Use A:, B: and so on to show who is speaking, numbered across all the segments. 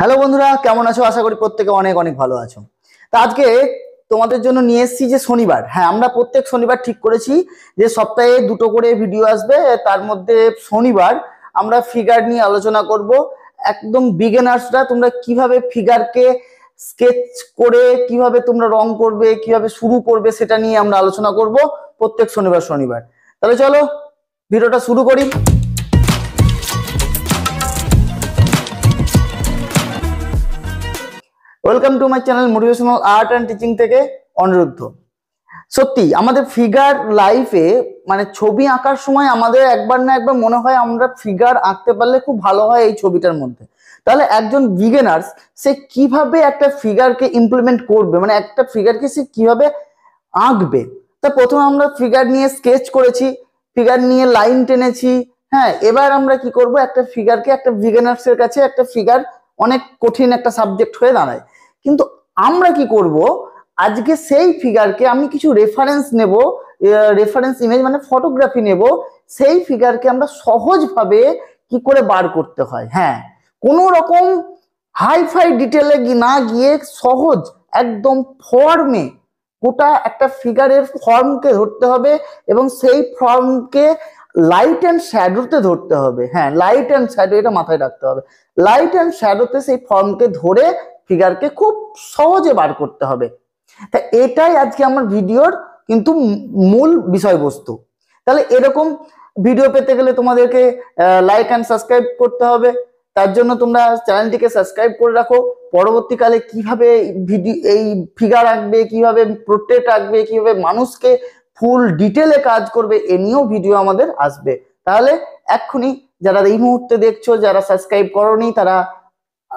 A: Hello বন্ধুরা কেমন আছো আশা করি প্রত্যেকে অনেক অনেক ভালো আছো তা আজকে তোমাদের জন্য নিয়ে এসেছি যে শনিবার হ্যাঁ আমরা প্রত্যেক শনিবার ঠিক করেছি যে সপ্তাহে দুটো করে ভিডিও আসবে তার মধ্যে শনিবার আমরা ফিগার নিয়ে আলোচনা করব একদম বিগেনার্সরা তোমরা কিভাবে ফিগারকে স্কেচ করে কিভাবে তোমরা রং করবে কিভাবে শুরু করবে সেটা নিয়ে আমরা আলোচনা করব প্রত্যেক শনিবার শনিবার তাহলে চলো ভিডিওটা শুরু করি welcome to my channel motivational art and teaching থেকে অনিরুদ্ধ সত্যি আমাদের ফিগার লাইফে মানে ছবি আঁকার সময় আমাদের একবার না একবার মনে হয় আমরা ফিগার আঁকতে পারলে খুব ভালো হয় এই ছবিটার মধ্যে তাহলে একজন বিগেনার্স সে কিভাবে একটা ফিগারকে ইমপ্লিমেন্ট করবে মানে একটা ফিগারকে সে কিভাবে আঁকবে তা প্রথমে আমরা ফিগার নিয়ে স্কেচ করেছি ফিগার নিয়ে লাইন টেনেছি হ্যাঁ এবার আমরা কি করব একটা ফিগারকে একটা বিগেনার্সের কাছে একটা ফিগার অনেক কঠিন একটা সাবজেক্ট হয়ে দাঁড়ায় কিন্তু আমরা কি করব আজকে সেই ফিগারকে আমি কিছু রেফারেন্স নেব রেফারেন্স ইমেজ মানে ফটোগ্রাফি নেব সেই ফিগারকে আমরা সহজভাবে কি করে বার করতে হয় হ্যাঁ কোনো রকম হাইফাই ডিটেলে না গিয়ে সহজ একদম ফর্মে গোটা একটা ফিগারের ফর্মকে ধরতে হবে এবং সেই ফর্মকে লাইট অ্যান্ড শ্যাডোতে ধরতে হবে হ্যাঁ লাইট অ্যান্ড শ্যাডো এটা মাথায় রাখতে হবে লাইট অ্যান্ড শ্যাডোতে সেই ফর্মকে ধরে ফিগারকে খুব সহজে বার করতে হবে তা এটাই আজকে আমার ভিডিওর কিন্তু মূল বিষয়বস্তু তাহলে এরকম ভিডিও পেতে গেলে তোমাদেরকে লাইক অ্যান্ড সাবস্ক্রাইব করতে হবে তার জন্য তোমরা চ্যানেলটিকে সাবস্ক্রাইব করে রাখো পরবর্তীকালে কিভাবে ভিডিও এই ফিগার আঁকবে কিভাবে প্রোট্রেট আঁকবে কিভাবে মানুষকে ফুল ডিটেলে কাজ করবে এ নিয়েও ভিডিও আমাদের আসবে তাহলে এক্ষুনি যারা এই মুহূর্তে দেখছো যারা সাবস্ক্রাইব করনি তারা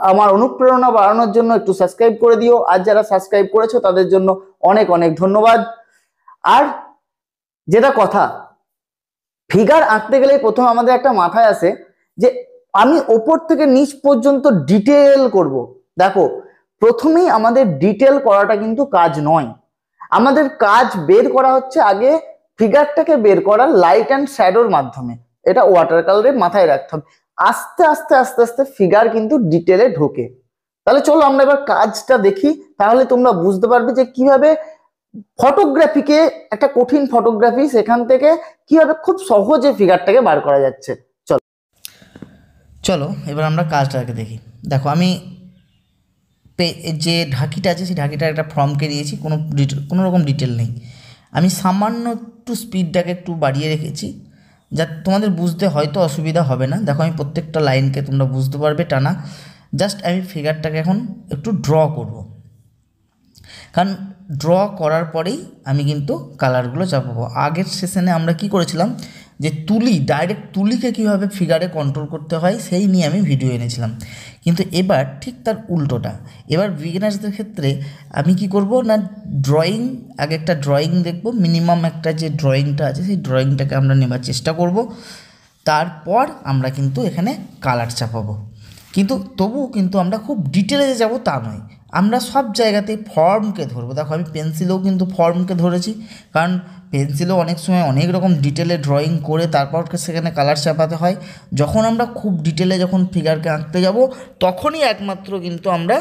A: আমার অনুপ্রেরণা বাড়ানোর জন্য একটু সাবস্ক্রাইব করে দিও আর যারা সাবস্ক্রাইব করেছো তাদের জন্য অনেক অনেক ধন্যবাদ আর যেটা কথা ফিগার আঁকতে গেলে প্রথম আমাদের একটা মাথায় আসে যে আমি ওপর থেকে নিচ পর্যন্ত ডিটেল করব। দেখো প্রথমেই আমাদের ডিটেল করাটা কিন্তু কাজ নয় আমাদের কাজ বের করা হচ্ছে আগে ফিগারটাকে বের করা লাইট অ্যান্ড শ্যাডোর মাধ্যমে এটা ওয়াটার কালারের মাথায় রাখতে হবে আস্তে আস্তে আস্তে আস্তে ফিগার কিন্তু ডিটেলে ঢোকে তাহলে চলো আমরা এবার কাজটা দেখি তাহলে তোমরা বুঝতে পারবে যে কিভাবে ফটোগ্রাফিকে একটা কঠিন ফটোগ্রাফি সেখান থেকে কিভাবে খুব সহজে ফিগারটাকে বার করা যাচ্ছে চলো চলো এবার আমরা কাজটাকে দেখি দেখো আমি যে ঢাকিটা আছে সেই ঢাকিটার একটা ফর্মকে দিয়েছি কোনো কোনো রকম ডিটেল নেই আমি সামান্য একটু স্পিডটাকে একটু বাড়িয়ে রেখেছি যা তোমাদের বুঝতে হয়তো অসুবিধা হবে না দেখো আমি প্রত্যেকটা লাইনকে তোমরা বুঝতে পারবে টানা জাস্ট আমি ফিগারটাকে এখন একটু ড্র করব। কারণ ড্র করার পরেই আমি কিন্তু কালারগুলো চাপাবো আগের সেশনে আমরা কি করেছিলাম যে তুলি ডাইরেক্ট তুলিকে কীভাবে ফিগারে কন্ট্রোল করতে হয় সেই নিয়ে আমি ভিডিও এনেছিলাম কিন্তু এবার ঠিক তার উল্টোটা এবার বিগিনার্সদের ক্ষেত্রে আমি কি করব না ড্রয়িং আগে একটা ড্রয়িং দেখব মিনিমাম একটা যে ড্রয়িংটা আছে সেই ড্রয়িংটাকে আমরা নেবার চেষ্টা করব তারপর আমরা কিন্তু এখানে কালার চাপাবো কিন্তু তবু কিন্তু আমরা খুব ডিটেলে যাব তা নয় আমরা সব জায়গাতে ফর্মকে ধরবো দেখো আমি পেন্সিলেও কিন্তু ফর্মকে ধরেছি কারণ পেন্সিলেও অনেক সময় অনেক রকম ডিটেলে ড্রয়িং করে তারপর সেখানে কালার চাপাতে হয় যখন আমরা খুব ডিটেলে যখন ফিগারকে আঁকতে যাব তখনই একমাত্র কিন্তু আমরা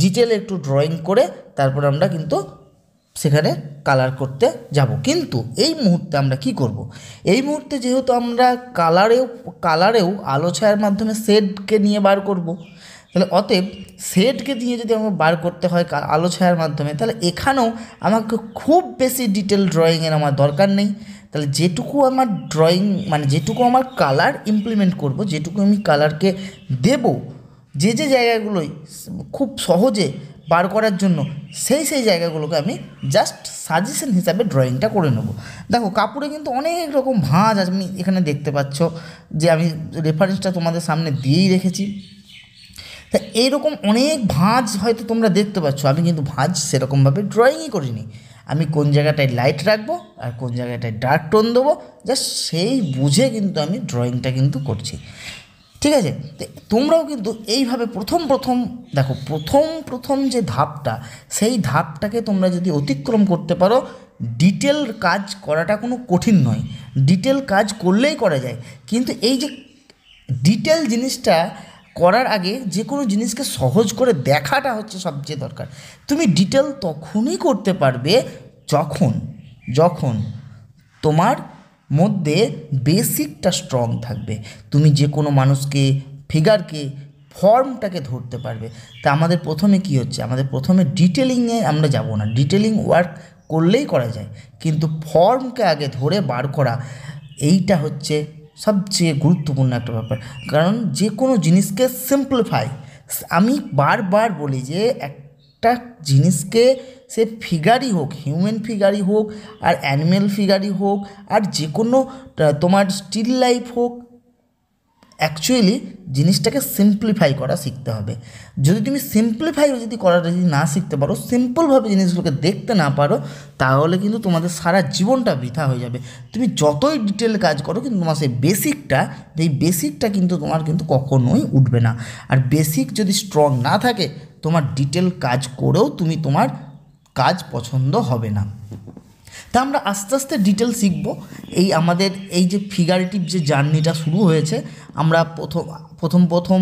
A: ডিটেলে একটু ড্রয়িং করে তারপর আমরা কিন্তু সেখানে কালার করতে যাব কিন্তু এই মুহূর্তে আমরা কি করব। এই মুহূর্তে যেহেতু আমরা কালারেও কালারেও আলো ছায়ার মাধ্যমে শেডকে নিয়ে বার করব। তাহলে অতএব সেটকে দিয়ে যদি আমাকে বার করতে হয় আলো ছায়ার মাধ্যমে তাহলে এখানেও আমাকে খুব বেশি ডিটেল ড্রয়িংয়ের আমার দরকার নেই তাহলে যেটুকু আমার ড্রয়িং মানে যেটুকু আমার কালার ইমপ্লিমেন্ট করব যেটুকু আমি কালারকে দেব যে যে জায়গাগুলোই খুব সহজে বার করার জন্য সেই সেই জায়গাগুলোকে আমি জাস্ট সাজেশন হিসাবে ড্রয়িংটা করে নেব দেখো কাপড়ে কিন্তু অনেক রকম ভাঁজ আমি এখানে দেখতে পাচ্ছ যে আমি রেফারেন্সটা তোমাদের সামনে দিয়েই রেখেছি তা এইরকম অনেক ভাঁজ হয়তো তোমরা দেখতে পাচ্ছ আমি কিন্তু ভাঁজ সেরকমভাবে ড্রয়িংই করিনি আমি কোন জায়গাটায় লাইট রাখবো আর কোন জায়গাটায় ডার্ক টোন দেবো জাস্ট সেই বুঝে কিন্তু আমি ড্রয়িংটা কিন্তু করছি ঠিক আছে তোমরাও কিন্তু এইভাবে প্রথম প্রথম দেখো প্রথম প্রথম যে ধাপটা সেই ধাপটাকে তোমরা যদি অতিক্রম করতে পারো ডিটেল কাজ করাটা কোনো কঠিন নয় ডিটেল কাজ করলেই করা যায় কিন্তু এই যে ডিটেল জিনিসটা করার আগে যে কোনো জিনিসকে সহজ করে দেখাটা হচ্ছে সবচেয়ে দরকার তুমি ডিটেল তখনই করতে পারবে যখন যখন তোমার মধ্যে বেসিকটা স্ট্রং থাকবে তুমি যে কোনো মানুষকে ফিগারকে ফর্মটাকে ধরতে পারবে তা আমাদের প্রথমে কি হচ্ছে আমাদের প্রথমে ডিটেলিংয়ে আমরা যাব না ডিটেলিং ওয়ার্ক করলেই করা যায় কিন্তু ফর্মকে আগে ধরে বার করা এইটা হচ্ছে সবচেয়ে গুরুত্বপূর্ণ একটা ব্যাপার কারণ যে কোনো জিনিসকে সিম্পলিফাই আমি বারবার বলি যে একটা জিনিসকে সে ফিগারই হোক হিউম্যান ফিগারই হোক আর অ্যানিম্যাল ফিগারই হোক আর যে কোনো তোমার স্টিল লাইফ হোক অ্যাকচুয়ালি জিনিসটাকে সিম্পলিফাই করা শিখতে হবে যদি তুমি সিম্পলিফাই যদি করাটা যদি না শিখতে পারো সিম্পলভাবে জিনিসগুলোকে দেখতে না পারো তাহলে কিন্তু তোমাদের সারা জীবনটা বৃথা হয়ে যাবে তুমি যতই ডিটেল কাজ করো কিন্তু তোমার সেই বেসিকটা এই বেসিকটা কিন্তু তোমার কিন্তু কখনোই উঠবে না আর বেসিক যদি স্ট্রং না থাকে তোমার ডিটেল কাজ করেও তুমি তোমার কাজ পছন্দ হবে না তা আমরা আস্তে আস্তে ডিটেল শিখব এই আমাদের এই যে ফিগারেটিভ যে জার্নিটা শুরু হয়েছে আমরা প্রথম প্রথম প্রথম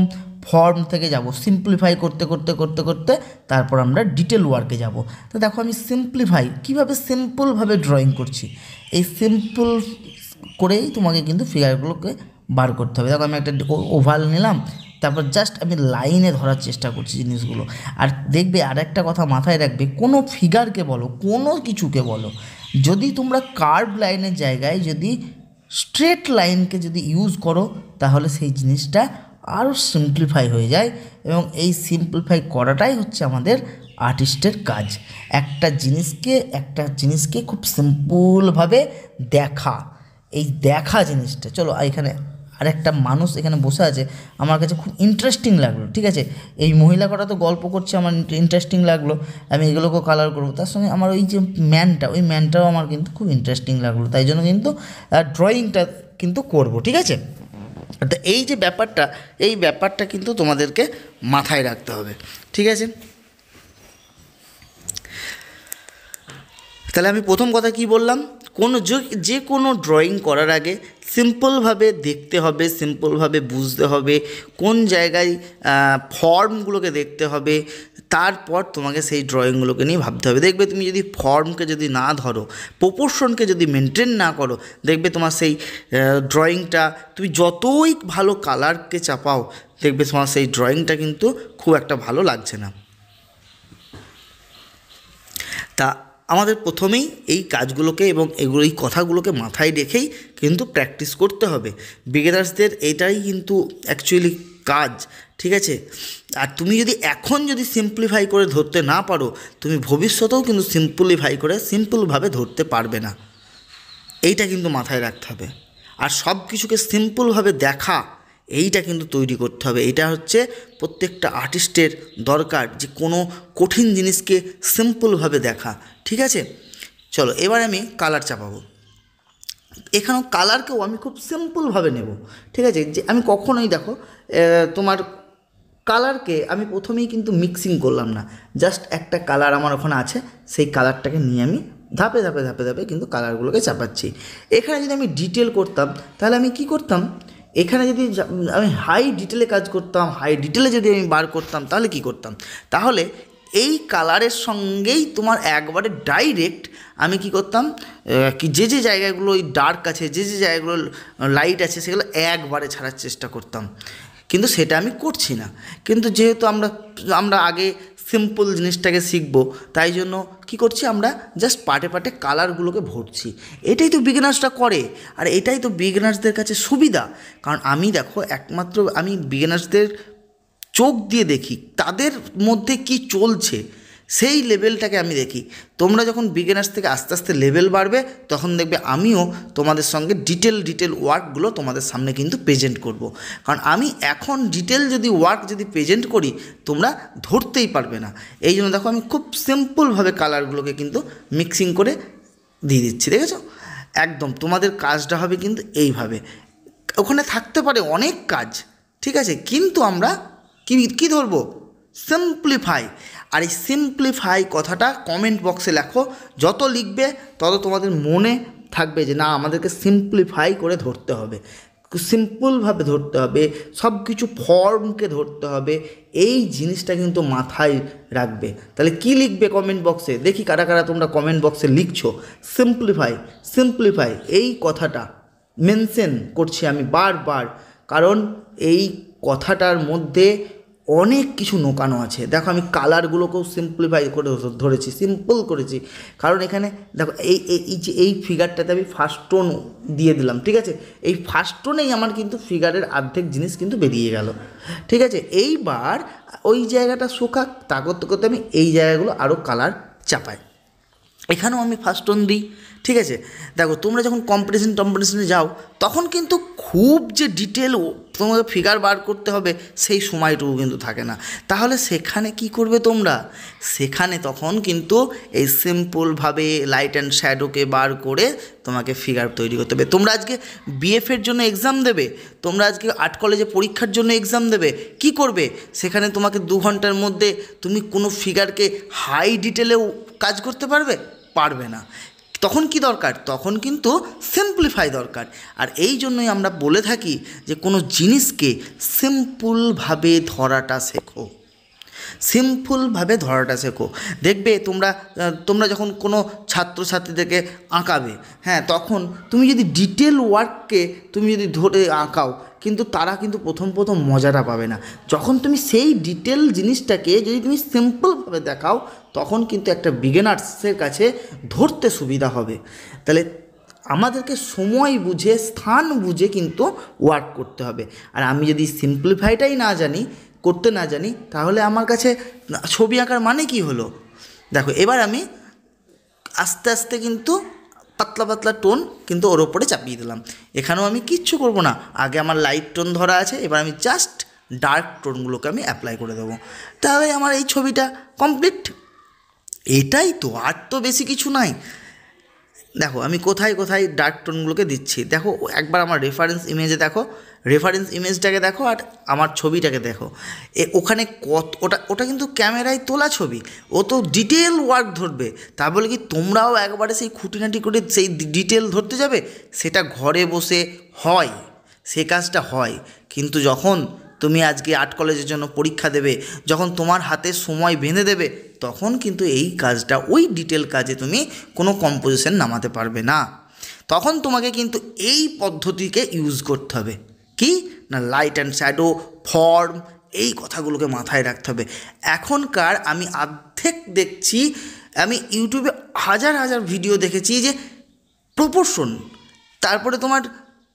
A: ফর্ম থেকে যাব সিম্পলিফাই করতে করতে করতে করতে তারপর আমরা ডিটেল ওয়ার্কে যাব তো দেখো আমি সিম্পলিফাই কীভাবে সিম্পলভাবে ড্রয়িং করছি এই সিম্পল করেই তোমাকে কিন্তু ফিগারগুলোকে বার করতে হবে দেখো আমি একটা ওভাল নিলাম তারপর জাস্ট আমি লাইনে ধরার চেষ্টা করছি জিনিসগুলো আর দেখবে আর একটা কথা মাথায় রাখবে কোনো ফিগারকে বলো কোনো কিছুকে বলো যদি তোমরা কার্ভ লাইনের জায়গায় যদি স্ট্রেট লাইনকে যদি ইউজ করো তাহলে সেই জিনিসটা আরও সিম্পলিফাই হয়ে যায় এবং এই সিম্পলিফাই করাটাই হচ্ছে আমাদের আর্টিস্টের কাজ একটা জিনিসকে একটা জিনিসকে খুব সিম্পলভাবে দেখা এই দেখা জিনিসটা চলো এখানে আর একটা মানুষ এখানে বসে আছে আমার কাছে খুব ইন্টারেস্টিং লাগলো ঠিক আছে এই মহিলা কটা তো গল্প করছে আমার ইন্টারেস্টিং লাগলো আমি এগুলোকেও কালার করবো তার সঙ্গে আমার ওই যে ম্যানটা ওই ম্যানটাও আমার কিন্তু খুব ইন্টারেস্টিং লাগলো তাই জন্য কিন্তু ড্রয়িংটা কিন্তু করব ঠিক আছে তো এই যে ব্যাপারটা এই ব্যাপারটা কিন্তু তোমাদেরকে মাথায় রাখতে হবে ঠিক আছে তাহলে আমি প্রথম কথা কি বললাম কোনো যে কোনো ড্রয়িং করার আগে সিম্পলভাবে দেখতে হবে সিম্পলভাবে বুঝতে হবে কোন জায়গায় ফর্মগুলোকে দেখতে হবে তারপর তোমাকে সেই ড্রয়িংগুলোকে নিয়ে ভাবতে হবে দেখবে তুমি যদি ফর্মকে যদি না ধরো প্রপোর্শনকে যদি মেনটেন না করো দেখবে তোমার সেই ড্রয়িংটা তুমি যতই ভালো কালারকে চাপাও দেখবে তোমার সেই ড্রয়িংটা কিন্তু খুব একটা ভালো লাগছে না তা আমাদের প্রথমেই এই কাজগুলোকে এবং এগুলো এই কথাগুলোকে মাথায় রেখেই কিন্তু প্র্যাকটিস করতে হবে বিগেনার্সদের এটাই কিন্তু অ্যাকচুয়ালি কাজ ঠিক আছে আর তুমি যদি এখন যদি সিম্পলিফাই করে ধরতে না পারো তুমি ভবিষ্যতেও কিন্তু সিম্পলিফাই করে সিম্পলভাবে ধরতে পারবে না এইটা কিন্তু মাথায় রাখতে হবে আর সব কিছুকে সিম্পলভাবে দেখা এইটা কিন্তু তৈরি করতে হবে এটা হচ্ছে প্রত্যেকটা আর্টিস্টের দরকার যে কোনো কঠিন জিনিসকে সিম্পলভাবে দেখা ঠিক আছে চলো এবার আমি কালার চাপাবো এখানেও কালারকেও আমি খুব সিম্পলভাবে নেব ঠিক আছে যে আমি কখনোই দেখো তোমার কালারকে আমি প্রথমেই কিন্তু মিক্সিং করলাম না জাস্ট একটা কালার আমার ওখানে আছে সেই কালারটাকে নিয়ে আমি ধাপে ধাপে ধাপে ধাপে কিন্তু কালারগুলোকে চাপাচ্ছি এখানে যদি আমি ডিটেল করতাম তাহলে আমি কি করতাম এখানে যদি আমি হাই ডিটেলে কাজ করতাম হাই ডিটেলে যদি আমি বার করতাম তাহলে কি করতাম তাহলে এই কালারের সঙ্গেই তোমার একবারে ডাইরেক্ট আমি কি করতাম কি যে যে জায়গাগুলো ওই ডার্ক আছে যে যে জায়গাগুলো লাইট আছে সেগুলো একবারে ছাড়ার চেষ্টা করতাম কিন্তু সেটা আমি করছি না কিন্তু যেহেতু আমরা আমরা আগে সিম্পল জিনিসটাকে শিখবো তাই জন্য কি করছি আমরা জাস্ট পার্টে পার্টে কালারগুলোকে ভরছি এটাই তো বিগিনার্সরা করে আর এটাই তো বিগিনার্সদের কাছে সুবিধা কারণ আমি দেখো একমাত্র আমি বিগিনার্সদের চোখ দিয়ে দেখি তাদের মধ্যে কি চলছে সেই লেভেলটাকে আমি দেখি তোমরা যখন বিগেনার্স থেকে আস্তে আস্তে লেভেল বাড়বে তখন দেখবে আমিও তোমাদের সঙ্গে ডিটেল ডিটেল ওয়ার্কগুলো তোমাদের সামনে কিন্তু প্রেজেন্ট করব। কারণ আমি এখন ডিটেল যদি ওয়ার্ক যদি প্রেজেন্ট করি তোমরা ধরতেই পারবে না এই জন্য দেখো আমি খুব সিম্পলভাবে কালারগুলোকে কিন্তু মিক্সিং করে দিয়ে দিচ্ছি আছে একদম তোমাদের কাজটা হবে কিন্তু এইভাবে ওখানে থাকতে পারে অনেক কাজ ঠিক আছে কিন্তু আমরা কি কী ধরবো সিম্পলিফাই আর এই সিম্পলিফাই কথাটা কমেন্ট বক্সে লেখো যত লিখবে তত তোমাদের মনে থাকবে যে না আমাদেরকে সিম্পলিফাই করে ধরতে হবে সিম্পলভাবে ধরতে হবে সব কিছু ফর্মকে ধরতে হবে এই জিনিসটা কিন্তু মাথায় রাখবে তাহলে কি লিখবে কমেন্ট বক্সে দেখি কারা কারা তোমরা কমেন্ট বক্সে লিখছো সিম্পলিফাই সিম্পলিফাই এই কথাটা মেনশন করছি আমি বারবার কারণ এই কথাটার মধ্যে অনেক কিছু নোকানো আছে দেখো আমি কালারগুলোকেও সিম্পলিফাই করে ধরেছি সিম্পল করেছি কারণ এখানে দেখো এই এই যে এই ফিগারটাতে আমি ফার্স্ট টোন দিয়ে দিলাম ঠিক আছে এই ফার্স্ট টোনেই আমার কিন্তু ফিগারের অর্ধেক জিনিস কিন্তু বেরিয়ে গেল ঠিক আছে এইবার ওই জায়গাটা শুকাক তা করতে করতে আমি এই জায়গাগুলো আরও কালার চাপাই এখানেও আমি ফার্স্ট টোন দিই ঠিক আছে দেখো তোমরা যখন কম্পিটিশন টম্পিটিশনে যাও তখন কিন্তু খুব যে ডিটেল তোমাদের ফিগার বার করতে হবে সেই সময়টুকু কিন্তু থাকে না তাহলে সেখানে কি করবে তোমরা সেখানে তখন কিন্তু এই সিম্পলভাবে লাইট অ্যান্ড শ্যাডোকে বার করে তোমাকে ফিগার তৈরি করতে হবে তোমরা আজকে বিএফের জন্য এক্সাম দেবে তোমরা আজকে আর্ট কলেজে পরীক্ষার জন্য এক্সাম দেবে কি করবে সেখানে তোমাকে দু ঘন্টার মধ্যে তুমি কোনো ফিগারকে হাই ডিটেলেও কাজ করতে পারবে পারবে না তখন কি দরকার তখন কিন্তু সিম্পলিফাই দরকার আর এই জন্যই আমরা বলে থাকি যে কোনো জিনিসকে সিম্পলভাবে ধরাটা শেখো সিম্পলভাবে ধরাটা শেখো দেখবে তোমরা তোমরা যখন কোনো ছাত্র ছাত্রীদেরকে আঁকাবে হ্যাঁ তখন তুমি যদি ডিটেল ওয়ার্ককে তুমি যদি ধরে আঁকাও কিন্তু তারা কিন্তু প্রথম প্রথম মজাটা পাবে না যখন তুমি সেই ডিটেল জিনিসটাকে যদি তুমি সিম্পলভাবে দেখাও তখন কিন্তু একটা বিগেনার্সের কাছে ধরতে সুবিধা হবে তাহলে আমাদেরকে সময় বুঝে স্থান বুঝে কিন্তু ওয়ার্ক করতে হবে আর আমি যদি সিম্পলিফাইটাই না জানি করতে না জানি তাহলে আমার কাছে ছবি আঁকার মানে কি হলো দেখো এবার আমি আস্তে আস্তে কিন্তু পাতলা পাতলা টোন কিন্তু ওর ওপরে চাপিয়ে দিলাম এখানেও আমি কিচ্ছু করব না আগে আমার লাইট টোন ধরা আছে এবার আমি জাস্ট ডার্ক টোনগুলোকে আমি অ্যাপ্লাই করে দেবো তাহলে আমার এই ছবিটা কমপ্লিট এটাই তো আর তো বেশি কিছু নাই দেখো আমি কোথায় কোথায় ডার্ক টোনগুলোকে দিচ্ছি দেখো একবার আমার রেফারেন্স ইমেজে দেখো রেফারেন্স ইমেজটাকে দেখো আর আমার ছবিটাকে দেখো এ ওখানে কত ওটা ওটা কিন্তু ক্যামেরায় তোলা ছবি ও তো ডিটেল ওয়ার্ক ধরবে তা বলে কি তোমরাও একবারে সেই খুঁটিনাটি করে সেই ডিটেল ধরতে যাবে সেটা ঘরে বসে হয় সে কাজটা হয় কিন্তু যখন তুমি আজকে আর্ট কলেজের জন্য পরীক্ষা দেবে যখন তোমার হাতে সময় বেঁধে দেবে তখন কিন্তু এই কাজটা ওই ডিটেল কাজে তুমি কোনো কম্পোজিশন নামাতে পারবে না তখন তোমাকে কিন্তু এই পদ্ধতিকে ইউজ করতে হবে কি না লাইট অ্যান্ড শ্যাডো ফর্ম এই কথাগুলোকে মাথায় রাখতে হবে এখনকার আমি আর্ধেক দেখছি আমি ইউটিউবে হাজার হাজার ভিডিও দেখেছি যে প্রপোর্শন তারপরে তোমার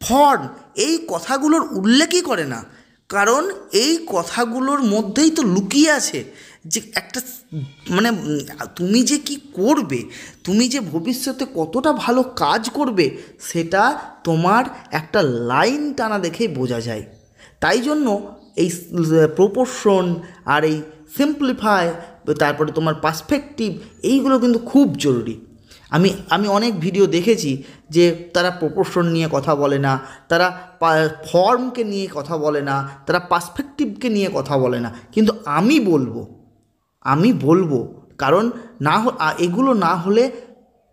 A: ফর্ম এই কথাগুলোর উল্লেখই করে না কারণ এই কথাগুলোর মধ্যেই তো লুকিয়ে আছে যে একটা মানে তুমি যে কি করবে তুমি যে ভবিষ্যতে কতটা ভালো কাজ করবে সেটা তোমার একটা লাইন টানা দেখেই বোঝা যায় তাই জন্য এই প্রপোর্শন আর এই সিম্পলিফাই তারপরে তোমার পার্সপেকটিভ এইগুলো কিন্তু খুব জরুরি আমি আমি অনেক ভিডিও দেখেছি যে তারা প্রপোর্শন নিয়ে কথা বলে না তারা ফর্মকে নিয়ে কথা বলে না তারা পার্সপেকটিভকে নিয়ে কথা বলে না কিন্তু আমি বলবো আমি বলবো কারণ না এগুলো না হলে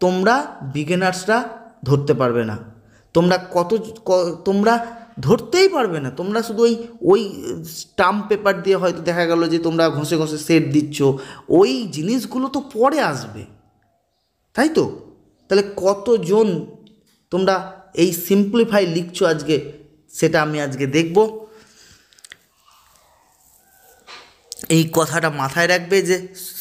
A: তোমরা বিগেনার্সরা ধরতে পারবে না তোমরা কত তোমরা ধরতেই পারবে না তোমরা শুধু ওই ওই স্টাম্প পেপার দিয়ে হয়তো দেখা গেল যে তোমরা ঘষে ঘষে সেট দিচ্ছ ওই জিনিসগুলো তো পরে আসবে তাই তো তাহলে কতজন তোমরা এই সিম্পলিফাই লিখছো আজকে সেটা আমি আজকে দেখব এই কথাটা মাথায় রাখবে যে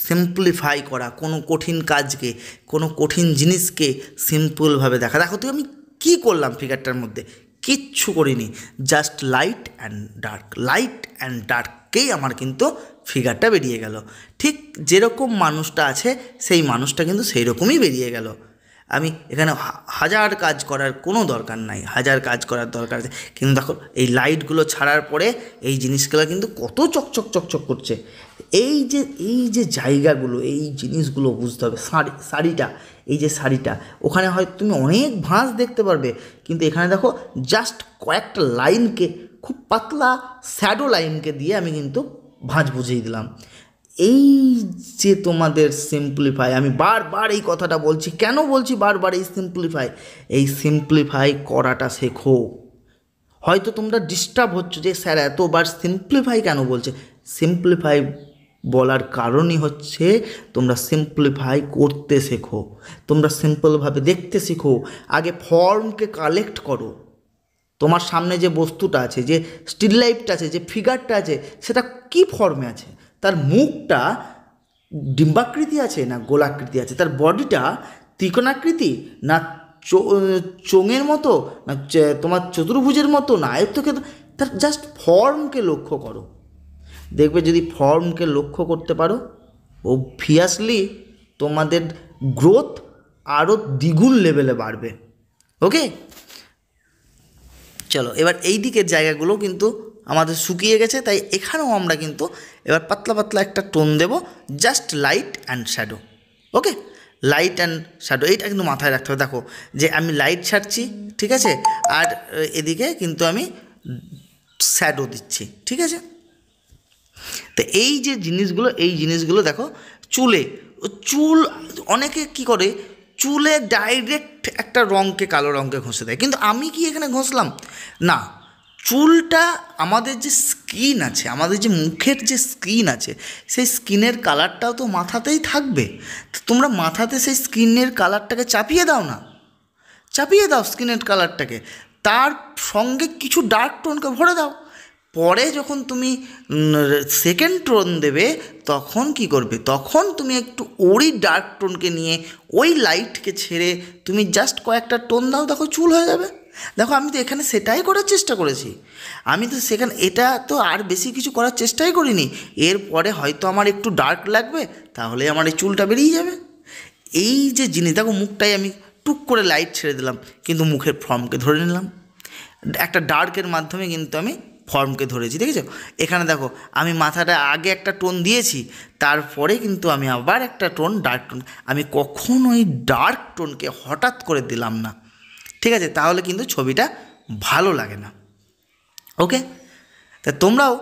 A: সিম্পলিফাই করা কোনো কঠিন কাজকে কোনো কঠিন জিনিসকে সিম্পলভাবে দেখা দেখো তো আমি কি করলাম ফিগারটার মধ্যে কিচ্ছু করিনি just light and dark light and ডার্ককেই আমার কিন্তু ফিগারটা বেরিয়ে গেল ঠিক যেরকম মানুষটা আছে সেই মানুষটা কিন্তু সেই রকমই বেরিয়ে গেল আমি এখানে হাজার কাজ করার কোনো দরকার নাই হাজার কাজ করার দরকার আছে কিন্তু দেখো এই লাইটগুলো ছাড়ার পরে এই জিনিসগুলো কিন্তু কত চকচক চকচক করছে এই যে এই যে জায়গাগুলো এই জিনিসগুলো বুঝতে হবে শাড়ি শাড়িটা এই যে শাড়িটা ওখানে হয় তুমি অনেক ভাঁজ দেখতে পারবে কিন্তু এখানে দেখো জাস্ট কয়েকটা লাইনকে খুব পাতলা শ্যাডো লাইনকে দিয়ে আমি কিন্তু ভাঁজ বুঝিয়ে দিলাম এই যে তোমাদের সিম্পলিফাই আমি বারবার এই কথাটা বলছি কেন বলছি বারবার এই সিম্পলিফাই এই সিম্পলিফাই করাটা শেখো হয়তো তোমরা ডিস্টার্ব হচ্ছে যে স্যার এতবার সিম্পলিফাই কেন বলছে সিম্পলিফাই বলার কারণই হচ্ছে তোমরা সিম্পলিফাই করতে শেখো তোমরা সিম্পলভাবে দেখতে শেখো আগে ফর্মকে কালেক্ট করো তোমার সামনে যে বস্তুটা আছে যে স্টিল লাইফটা আছে যে ফিগারটা আছে সেটা কি ফর্মে আছে তার মুখটা ডিম্বাকৃতি আছে না গোলাকৃতি আছে তার বডিটা ত্রিকোণাকৃতি না চোঙের মতো না তোমার চতুর্ভুজের মতো না আয়ত্তক্ষেত্র তার জাস্ট ফর্মকে লক্ষ্য করো দেখবে যদি ফর্মকে লক্ষ্য করতে পারো অভিয়াসলি তোমাদের গ্রোথ আরও দ্বিগুণ লেভেলে বাড়বে ওকে চলো এবার এই দিকের জায়গাগুলো কিন্তু আমাদের শুকিয়ে গেছে তাই এখানেও আমরা কিন্তু এবার পাতলা পাতলা একটা টোন দেব just light and shadow okay light and shadow এইটা কিন্তু মাথায় রাখতে হবে দেখো যে আমি লাইট ছাড়ছি ঠিক আছে আর এদিকে কিন্তু আমি শ্যাডো দিচ্ছি ঠিক আছে তো এই যে জিনিসগুলো এই জিনিসগুলো দেখো চুলে চুল অনেকে কি করে চুলে ডাইরেক্ট একটা রঙকে কালো রঙকে ঘষে দেয় কিন্তু আমি কি এখানে ঘষলাম না চুলটা আমাদের যে স্কিন আছে আমাদের যে মুখের যে স্কিন আছে সেই স্কিনের কালারটাও তো মাথাতেই থাকবে তোমরা মাথাতে সেই স্কিনের কালারটাকে চাপিয়ে দাও না চাপিয়ে দাও স্কিনের কালারটাকে তার সঙ্গে কিছু ডার্ক টোনকে ভরে দাও পরে যখন তুমি সেকেন্ড টোন দেবে তখন কি করবে তখন তুমি একটু ওই ডার্ক টোনকে নিয়ে ওই লাইটকে ছেড়ে তুমি জাস্ট কয়েকটা টোন দাও দেখো চুল হয়ে যাবে দেখো আমি তো এখানে সেটাই করার চেষ্টা করেছি আমি তো সেখানে এটা তো আর বেশি কিছু করার চেষ্টাই করিনি এরপরে হয়তো আমার একটু ডার্ক লাগবে তাহলে আমার এই চুলটা বেরিয়ে যাবে এই যে জিনিস দেখো মুখটাই আমি টুক করে লাইট ছেড়ে দিলাম কিন্তু মুখের ফর্মকে ধরে নিলাম একটা ডার্কের মাধ্যমে কিন্তু আমি ফর্মকে ধরেছি দেখেছো এখানে দেখো আমি মাথাটা আগে একটা টোন দিয়েছি তারপরে কিন্তু আমি আবার একটা টোন ডার্ক টোন আমি কখনোই ডার্ক টোনকে হঠাৎ করে দিলাম না ঠিক আছে তাহলে কিন্তু ছবিটা ভালো লাগে না ওকে তা তোমরাও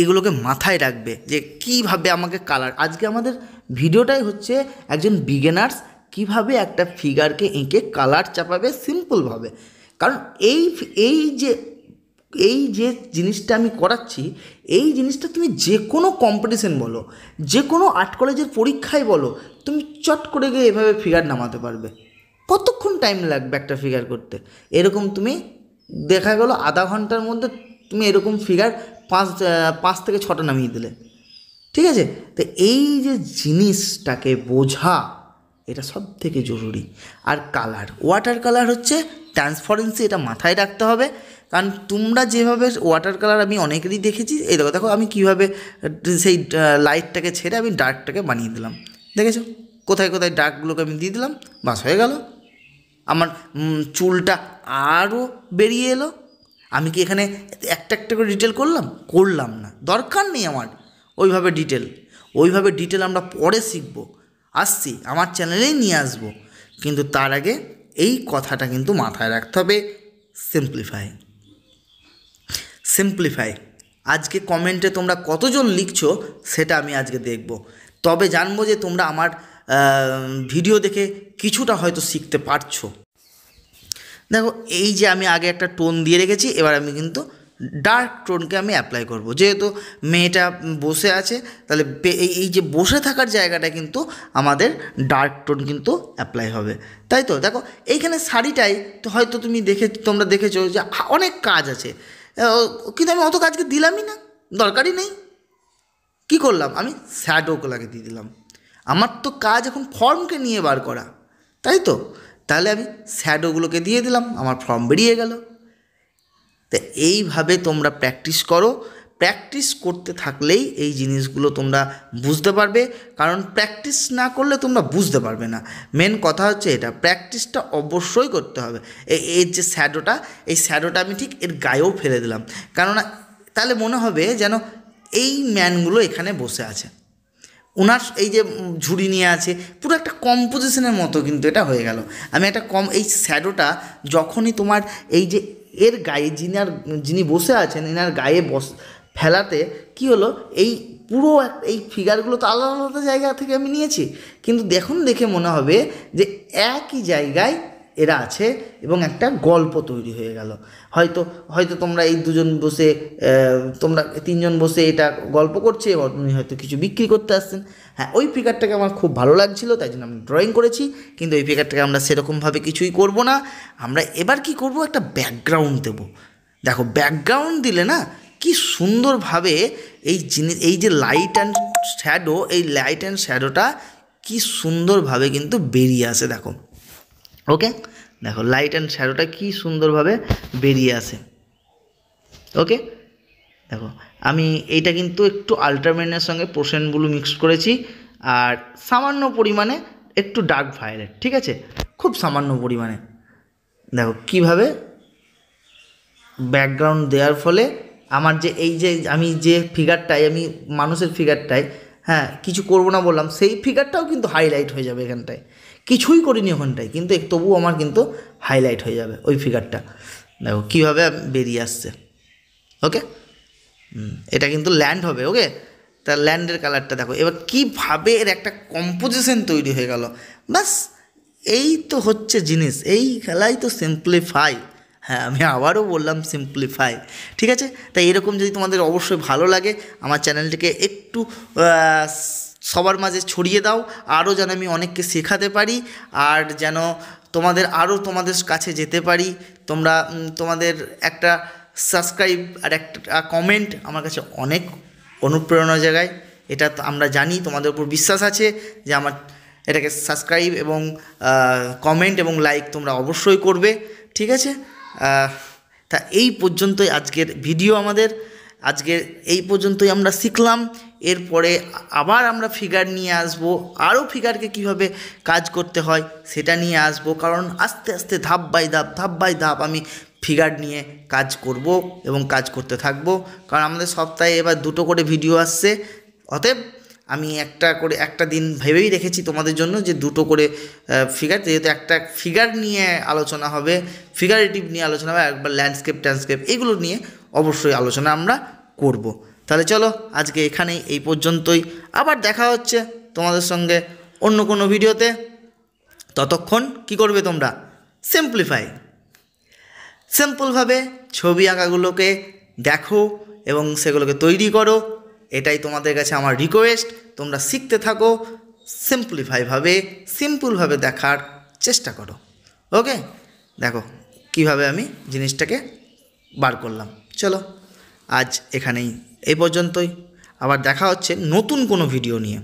A: এগুলোকে মাথায় রাখবে যে কিভাবে আমাকে কালার আজকে আমাদের ভিডিওটাই হচ্ছে একজন বিগেনার্স কিভাবে একটা ফিগারকে এঁকে কালার চাপাবে সিম্পলভাবে কারণ এই এই যে এই যে জিনিসটা আমি করাচ্ছি এই জিনিসটা তুমি যে কোনো কম্পিটিশন বলো যে কোনো আর্ট কলেজের পরীক্ষায় বলো তুমি চট করে গিয়ে এভাবে ফিগার নামাতে পারবে কতক্ষণ টাইম লাগবে একটা ফিগার করতে এরকম তুমি দেখা গেলো আধা ঘন্টার মধ্যে তুমি এরকম ফিগার পাঁচ পাঁচ থেকে ছটা নামিয়ে দিলে ঠিক আছে তো এই যে জিনিসটাকে বোঝা এটা সব থেকে জরুরি আর কালার ওয়াটার কালার হচ্ছে ট্রান্সপারেন্সি এটা মাথায় রাখতে হবে কারণ তোমরা যেভাবে ওয়াটার কালার আমি অনেকেরই দেখেছি এই দেখো দেখো আমি কীভাবে সেই লাইটটাকে ছেড়ে আমি ডার্কটাকে বানিয়ে দিলাম দেখেছো কোথায় কোথায় ডার্কগুলোকে আমি দিয়ে দিলাম বাস হয়ে গেল আমার চুলটা আরও বেরিয়ে এলো আমি কি এখানে একটা একটা করে ডিটেল করলাম করলাম না দরকার নেই আমার ওইভাবে ডিটেল ওইভাবে ডিটেল আমরা পরে শিখব আসছি আমার চ্যানেলেই নিয়ে আসবো কিন্তু তার আগে এই কথাটা কিন্তু মাথায় রাখতে হবে সিম্পলিফাই সিম্পলিফাই আজকে কমেন্টে তোমরা কতজন লিখছ সেটা আমি আজকে দেখব তবে জানবো যে তোমরা আমার ভিডিও দেখে কিছুটা হয়তো শিখতে পারছো দেখো এই যে আমি আগে একটা টোন দিয়ে রেখেছি এবার আমি কিন্তু ডার্ক টোনকে আমি অ্যাপ্লাই করব যেহেতু মেয়েটা বসে আছে তাহলে এই যে বসে থাকার জায়গাটা কিন্তু আমাদের ডার্ক টোন কিন্তু অ্যাপ্লাই হবে তাই তো দেখো এইখানে শাড়িটাই তো হয়তো তুমি দেখে তোমরা দেখেছো যে অনেক কাজ আছে কিন্তু আমি অত কাজকে দিলামই না দরকারই নেই কি করলাম আমি শ্যাডোকে দিয়ে দিলাম আমার তো কাজ এখন ফর্মকে নিয়ে বার করা তাই তো তাহলে আমি স্যাডোগুলোকে দিয়ে দিলাম আমার ফর্ম বেরিয়ে গেল তো এইভাবে তোমরা প্র্যাকটিস করো প্র্যাকটিস করতে থাকলেই এই জিনিসগুলো তোমরা বুঝতে পারবে কারণ প্র্যাকটিস না করলে তোমরা বুঝতে পারবে না মেন কথা হচ্ছে এটা প্র্যাকটিসটা অবশ্যই করতে হবে এর যে শ্যাডোটা এই শ্যাডোটা আমি ঠিক এর গায়েও ফেলে দিলাম কেননা তাহলে মনে হবে যেন এই ম্যানগুলো এখানে বসে আছে ওনার এই যে ঝুড়ি নিয়ে আছে পুরো একটা কম্পোজিশনের মতো কিন্তু এটা হয়ে গেল আমি একটা কম এই শ্যাডোটা যখনই তোমার এই যে এর গায়ে যিনার যিনি বসে আছেন এনার গায়ে বস ফেলাতে কি হলো এই পুরো এই ফিগারগুলো তো আলাদা আলাদা জায়গা থেকে আমি নিয়েছি কিন্তু দেখুন দেখে মনে হবে যে একই জায়গায় এরা আছে এবং একটা গল্প তৈরি হয়ে গেল হয়তো হয়তো তোমরা এই দুজন বসে তোমরা তিনজন বসে এটা গল্প করছে এবং উনি হয়তো কিছু বিক্রি করতে আসছেন হ্যাঁ ওই ফিগারটাকে আমার খুব ভালো লাগছিলো তাই জন্য আমি ড্রয়িং করেছি কিন্তু ওই ফিগারটাকে আমরা সেরকমভাবে কিছুই করব না আমরা এবার কি করব একটা ব্যাকগ্রাউন্ড দেবো দেখো ব্যাকগ্রাউন্ড দিলে না কি সুন্দরভাবে এই জিনিস এই যে লাইট অ্যান্ড শ্যাডো এই লাইট অ্যান্ড শ্যাডোটা কি সুন্দরভাবে কিন্তু বেরিয়ে আসে দেখো ওকে দেখো লাইট অ্যান্ড শ্যাডোটা কী সুন্দরভাবে বেরিয়ে আসে ওকে দেখো আমি এইটা কিন্তু একটু আল্ট্রামেনের সঙ্গে পোষেন মিক্স করেছি আর সামান্য পরিমাণে একটু ডার্ক ভায়োলেট ঠিক আছে খুব সামান্য পরিমাণে দেখো কিভাবে ব্যাকগ্রাউন্ড দেওয়ার ফলে আমার যে এই যে আমি যে ফিগারটাই আমি মানুষের ফিগারটাই হ্যাঁ কিছু করবো না বললাম সেই ফিগারটাও কিন্তু হাইলাইট হয়ে যাবে এখানটায় কিছুই করিনি ওখানটায় কিন্তু তবুও আমার কিন্তু হাইলাইট হয়ে যাবে ওই ফিগারটা দেখো কীভাবে বেরিয়ে আসছে ওকে এটা কিন্তু ল্যান্ড হবে ওকে তার ল্যান্ডের কালারটা দেখো এবার কীভাবে এর একটা কম্পোজিশন তৈরি হয়ে গেল বাস এই তো হচ্ছে জিনিস এই খেলাই তো সিম্পলিফাই হ্যাঁ আমি আবারও বললাম সিম্পলিফাই ঠিক আছে তাই এরকম যদি তোমাদের অবশ্যই ভালো লাগে আমার চ্যানেলটিকে একটু সবার মাঝে ছড়িয়ে দাও আরও যেন আমি অনেককে শেখাতে পারি আর যেন তোমাদের আরও তোমাদের কাছে যেতে পারি তোমরা তোমাদের একটা সাবস্ক্রাইব আর একটা কমেন্ট আমার কাছে অনেক অনুপ্রেরণা জায়গায় এটা আমরা জানি তোমাদের উপর বিশ্বাস আছে যে আমার এটাকে সাবস্ক্রাইব এবং কমেন্ট এবং লাইক তোমরা অবশ্যই করবে ঠিক আছে তা এই পর্যন্তই আজকের ভিডিও আমাদের আজকের এই পর্যন্তই আমরা শিখলাম এরপরে আবার আমরা ফিগার নিয়ে আসব আরও ফিগারকে কিভাবে কাজ করতে হয় সেটা নিয়ে আসব কারণ আস্তে আস্তে ধাপ বাই ধাপ ধাপ বাই ধাপ আমি ফিগার নিয়ে কাজ করব এবং কাজ করতে থাকব কারণ আমাদের সপ্তাহে এবার দুটো করে ভিডিও আসছে অতএব আমি একটা করে একটা দিন ভেবেই রেখেছি তোমাদের জন্য যে দুটো করে ফিগার যেহেতু একটা ফিগার নিয়ে আলোচনা হবে ফিগারেটিভ নিয়ে আলোচনা হবে একবার ল্যান্ডস্কেপ ট্যান্ডস্কেপ এগুলো নিয়ে অবশ্যই আলোচনা আমরা করব তাহলে চলো আজকে এখানেই এই পর্যন্তই আবার দেখা হচ্ছে তোমাদের সঙ্গে অন্য কোনো ভিডিওতে ততক্ষণ কি করবে তোমরা সিম্পলিফাই সিম্পলভাবে ছবি আঁকাগুলোকে দেখো এবং সেগুলোকে তৈরি করো এটাই তোমাদের কাছে আমার রিকোয়েস্ট তোমরা শিখতে থাকো সিম্পলিফাইভাবে সিম্পলভাবে দেখার চেষ্টা করো ওকে দেখো কিভাবে আমি জিনিসটাকে বার করলাম চলো আজ এখানেই এই পর্যন্তই আবার দেখা হচ্ছে নতুন কোনো ভিডিও নিয়ে